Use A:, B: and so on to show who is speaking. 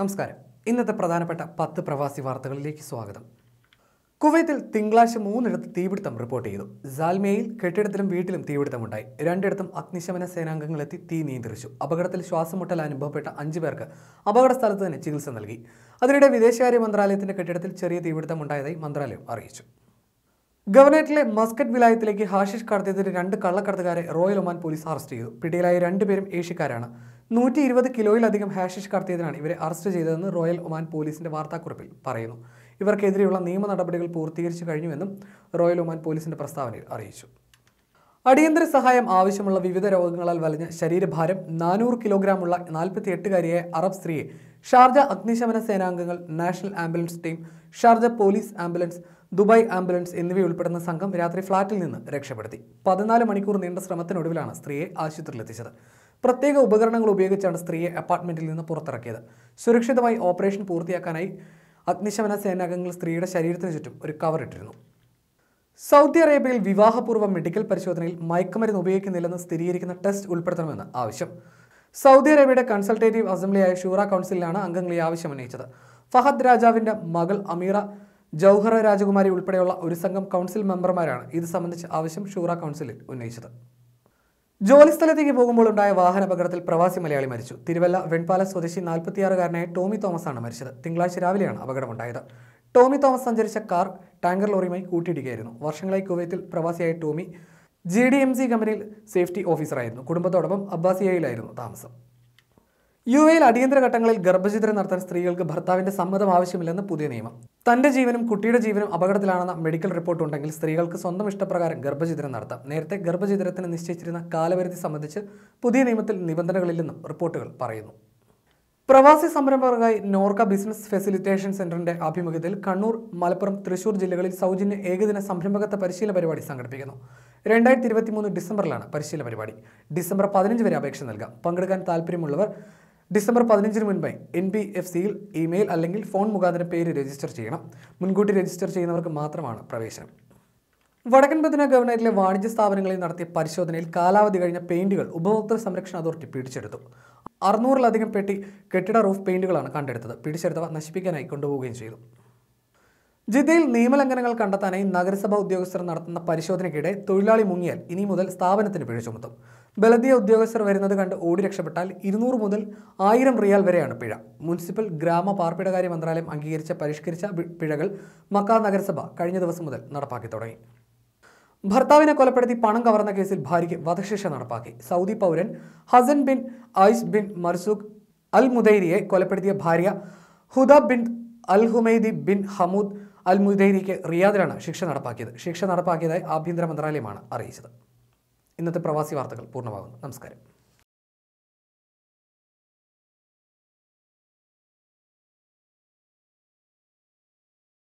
A: നമസ്കാരം ഇന്നത്തെ പ്രധാനപ്പെട്ട പത്ത് പ്രവാസി വാർത്തകളിലേക്ക് സ്വാഗതം കുവൈത്തിൽ തിങ്കളാഴ്ച മൂന്നിടത്ത് തീപിടുത്തം റിപ്പോർട്ട് ചെയ്തു സാൽമിയയിൽ കെട്ടിടത്തിലും വീട്ടിലും തീപിടുത്തമുണ്ടായി രണ്ടിടത്തും അഗ്നിശമന സേനാംഗങ്ങളെത്തി തീ നിയന്ത്രിച്ചു അപകടത്തിൽ ശ്വാസമുട്ടൽ അനുഭവപ്പെട്ട അഞ്ചു പേർക്ക് അപകട സ്ഥലത്ത് തന്നെ ചികിത്സ നൽകി അതിനിടെ വിദേശകാര്യ മന്ത്രാലയത്തിന്റെ കെട്ടിടത്തിൽ ചെറിയ തീപിടുത്തം ഉണ്ടായതായി മന്ത്രാലയം അറിയിച്ചു ഗവർണറേറ്റിലെ മസ്കറ്റ് വിലായത്തിലേക്ക് ഹാഷിഷ് കടത്തിയതിന് രണ്ട് കള്ളക്കടത്തുകാരെ റോയൽ ഒമാൻ പോലീസ് അറസ്റ്റ് ചെയ്തു പിടിയിലായ രണ്ടുപേരും ഏഷ്യക്കാരാണ് നൂറ്റി ഇരുപത് കിലോയിലധികം ഹാഷിഷ് കടത്തിയതിനാണ് ഇവരെ അറസ്റ്റ് ചെയ്തതെന്ന് റോയൽ ഒമാൻ പോലീസിന്റെ വാർത്താക്കുറിപ്പിൽ പറയുന്നു ഇവർക്കെതിരെയുള്ള നിയമ നടപടികൾ പൂർത്തീകരിച്ചു കഴിഞ്ഞുവെന്നും റോയൽ ഒമാൻ പോലീസിന്റെ പ്രസ്താവനയിൽ അറിയിച്ചു അടിയന്തര സഹായം ആവശ്യമുള്ള വിവിധ രോഗങ്ങളാൽ വലഞ്ഞ ശരീരഭാരം നാനൂറ് കിലോഗ്രാമുള്ള എട്ടുകാരിയായ അറബ് സ്ത്രീയെ ഷാർജ അഗ്നിശമന സേനാംഗങ്ങൾ national ambulance team Sharjah police ambulance Dubai ambulance എന്നിവയുൾപ്പെടുന്ന സംഘം രാത്രി ഫ്ളാറ്റിൽ നിന്ന് രക്ഷപ്പെടുത്തി പതിനാല് മണിക്കൂർ നീണ്ട ശ്രമത്തിനൊടുവിലാണ് സ്ത്രീയെ ആശുപത്രിയിലെത്തിച്ചത് പ്രത്യേക ഉപകരണങ്ങൾ ഉപയോഗിച്ചാണ് സ്ത്രീയെ അപ്പാർട്ട്മെന്റിൽ നിന്ന് പുറത്തിറക്കിയത് സുരക്ഷിതമായി ഓപ്പറേഷൻ പൂർത്തിയാക്കാനായി അഗ്നിശമന സേനാംഗങ്ങൾ സ്ത്രീയുടെ ശരീരത്തിന് ചുറ്റും ഒരു കവർ ഇട്ടിരുന്നു സൗദി അറേബ്യയിൽ വിവാഹപൂർവ്വ മെഡിക്കൽ പരിശോധനയിൽ മയക്കുമരുന്ന് ഉപയോഗിക്കുന്നില്ലെന്ന് സ്ഥിരീകരിക്കുന്ന ടെസ്റ്റ് ഉൾപ്പെടുത്തണമെന്ന് ആവശ്യം സൗദി അറേബ്യയുടെ കൺസൾട്ടേറ്റീവ് അസംബ്ലിയായ ഷൂറ കൗൺസിലിലാണ് അംഗങ്ങൾ ഈ ആവശ്യം ഉന്നയിച്ചത് ഫഹദ് രാജാവിന്റെ മകൾ അമീറ ജൗഹർ രാജകുമാരി ഉൾപ്പെടെയുള്ള ഒരു സംഘം കൗൺസിൽ മെമ്പർമാരാണ് ഇത് സംബന്ധിച്ച ആവശ്യം ഷൂറ കൗൺസിലിൽ ഉന്നയിച്ചത് ജോലിസ്ഥലത്തേക്ക് പോകുമ്പോൾ ഉണ്ടായ വാഹനാപകടത്തിൽ പ്രവാസി മലയാളി മരിച്ചു തിരുവല്ല വെൺപാല സ്വദേശി നാൽപ്പത്തിയാറുകാരനായ ടോമി തോമസ് ആണ് മരിച്ചത് തിങ്കളാഴ്ച രാവിലെയാണ് അപകടമുണ്ടായത് ടോമി തോമസ് സഞ്ചരിച്ച കാർ ടാങ്കർ ലോറിയുമായി കൂട്ടിയിടുകയായിരുന്നു വർഷങ്ങളായി കുവൈത്തിൽ പ്രവാസിയായ Tomy J D M C കമ്പനിയിൽ സേഫ്റ്റി ഓഫീസറായിരുന്നു കുടുംബത്തോടൊപ്പം അബ്ബാസിയയിലായിരുന്നു താമസം യു എയിൽ അടിയന്തര ഘട്ടങ്ങളിൽ ഗർഭചിത്രം നടത്താൻ സ്ത്രീകൾക്ക് ഭർത്താവിന്റെ സമ്മതം ആവശ്യമില്ലെന്ന് പുതിയ നിയമം തന്റെ ജീവനും കുട്ടിയുടെ ജീവനും അപകടത്തിലാണെന്ന മെഡിക്കൽ റിപ്പോർട്ട് ഉണ്ടെങ്കിൽ സ്ത്രീകൾക്ക് സ്വന്തം ഇഷ്ടപ്രകാരം ഗർഭചിത്രം നടത്താം നേരത്തെ ഗർഭചിത്രത്തിന് നിശ്ചയിച്ചിരുന്ന കാലപരിധി സംബന്ധിച്ച് പുതിയ നിയമത്തിൽ നിബന്ധനകളില്ലെന്നും റിപ്പോർട്ടുകൾ പറയുന്നു പ്രവാസി സംരംഭകർക്കായി നോർക്ക ബിസിനസ് ഫെസിലിറ്റേഷൻ സെന്ററിന്റെ ആഭിമുഖ്യത്തിൽ കണ്ണൂർ മലപ്പുറം തൃശൂർ ജില്ലകളിൽ സൗജന്യ ഏകദിന സംരംഭകത്വ പരിശീലന പരിപാടി സംഘടിപ്പിക്കുന്നു രണ്ടായിരത്തി ഇരുപത്തി മൂന്ന് ഡിസംബറിലാണ് പരിശീലന പരിപാടി ഡിസംബർ പതിനഞ്ച് വരെ അപേക്ഷ നൽകാം പങ്കെടുക്കാൻ താല്പര്യമുള്ളവർ ഡിസംബർ പതിനഞ്ചിന് മുൻപായി എൻ ബി എഫ് സിയിൽ ഇമെയിൽ അല്ലെങ്കിൽ ഫോൺ മുഖാന്തരം പേര് രജിസ്റ്റർ ചെയ്യണം മുൻകൂട്ടി രജിസ്റ്റർ ചെയ്യുന്നവർക്ക് മാത്രമാണ് പ്രവേശനം വടക്കൻ ബദന ഗവർണറേറ്റിലെ വാണിജ്യ സ്ഥാപനങ്ങളിൽ നടത്തിയ പരിശോധനയിൽ കാലാവധി കഴിഞ്ഞ പെയിന്റുകൾ ഉപഭോക്തൃ സംരക്ഷണ അതോറിറ്റി പിടിച്ചെടുത്തു അറുന്നൂറിലധികം പെട്ടി കെട്ടിട റൂഫ് പെയിൻറ്റുകളാണ് കണ്ടെടുത്തത് പിടിച്ചെടുത്തവ നശിപ്പിക്കാനായി കൊണ്ടുപോവുകയും ചെയ്തു ജിദ്ദയിൽ നിയമലംഘനങ്ങൾ കണ്ടെത്താനായി നഗരസഭാ ഉദ്യോഗസ്ഥർ നടത്തുന്ന പരിശോധനയ്ക്കിടെ തൊഴിലാളി മുങ്ങിയാൽ ഇനി മുതൽ സ്ഥാപനത്തിന് പിഴ ചുമത്തും ബലദീയ ഉദ്യോഗസ്ഥർ വരുന്നത് കണ്ട് ഓടി രക്ഷപ്പെട്ടാൽ ഇരുന്നൂറ് മുതൽ ആയിരം റിയാൽ വരെയാണ് പിഴ മുനിസിപ്പൽ ഗ്രാമ പാർപ്പിടകാര്യ മന്ത്രാലയം അംഗീകരിച്ച പരിഷ്കരിച്ച പിഴകൾ മക്ക നഗരസഭ കഴിഞ്ഞ ദിവസം മുതൽ നടപ്പാക്കി തുടങ്ങി ഭർത്താവിനെ കൊലപ്പെടുത്തി പണം കവർന്ന കേസിൽ ഭാര്യയ്ക്ക് വധശിക്ഷ നടപ്പാക്കി സൗദി പൗരൻ ഹസൻ ബിൻ ഐസ് ബിൻ മർസൂഖ് അൽ മുദൈരിയെ കൊലപ്പെടുത്തിയ ഭാര്യ Huda bin al Humaidi bin Hamoud al മുദൈരിക്ക് റിയാദിലാണ് ശിക്ഷ നടപ്പാക്കിയത് ശിക്ഷ നടപ്പാക്കിയതായി ആഭ്യന്തര മന്ത്രാലയമാണ് അറിയിച്ചത് ഇന്നത്തെ പ്രവാസി വാർത്തകൾ പൂർണ്ണമാകുന്നു നമസ്കാരം